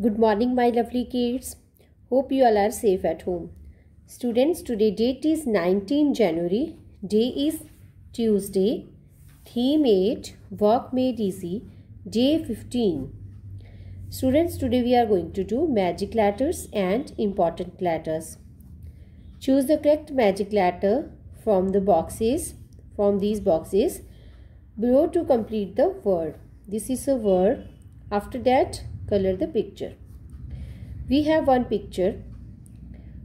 Good morning, my lovely kids. Hope you all are safe at home. Students, today date is 19 January. Day is Tuesday. Theme 8 Work Made Easy. Day 15. Students, today we are going to do magic letters and important letters. Choose the correct magic letter from the boxes, from these boxes below to complete the word. This is a word. After that, color the picture. We have one picture.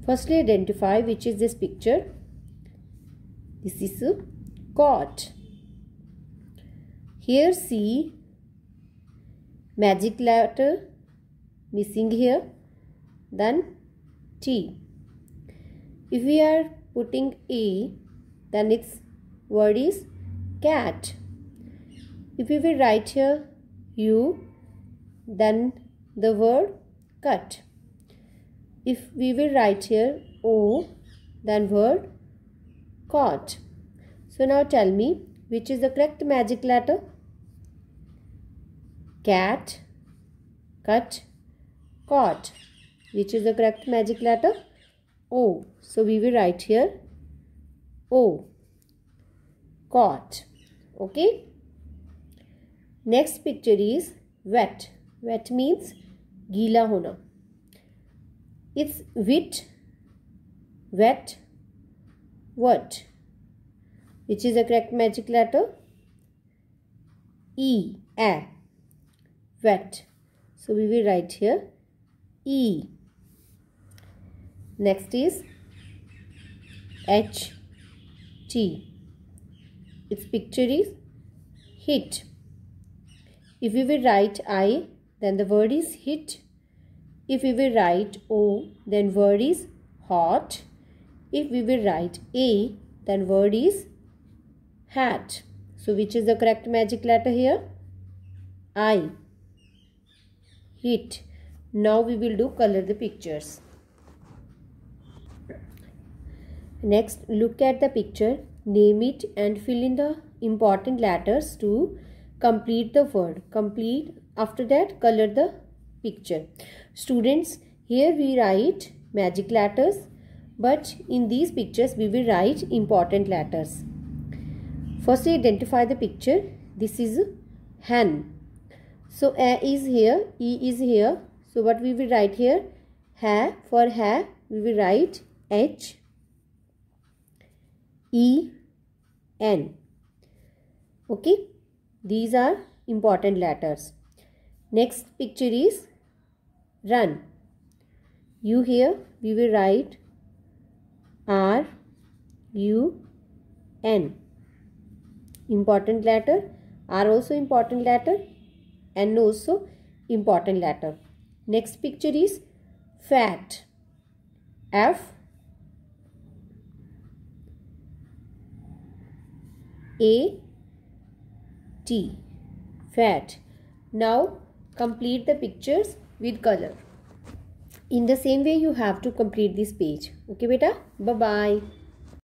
Firstly identify which is this picture. This is a cot. Here see magic letter missing here then T. If we are putting A then its word is cat. If we will write here U than the word cut. If we will write here O, then word caught. So now tell me which is the correct magic letter? Cat, cut, caught. Which is the correct magic letter? O. So we will write here O. Caught. Okay. Next picture is wet wet means gila hona it's wit wet What? which is the correct magic letter e a wet so we will write here e next is h t its picture is hit if we will write i then the word is hit. If we will write O, then word is hot. If we will write A, then word is hat. So which is the correct magic letter here? I. Hit. Now we will do color the pictures. Next, look at the picture, name it and fill in the important letters to complete the word complete after that color the picture students here we write magic letters but in these pictures we will write important letters first identify the picture this is hen so a is here e is here so what we will write here ha for ha we will write h e n okay these are important letters. Next picture is run. U here we will write R U N. Important letter. R also important letter. N also important letter. Next picture is fat. F A T. Fat. Now complete the pictures with color. In the same way you have to complete this page. Okay beta. Bye-bye.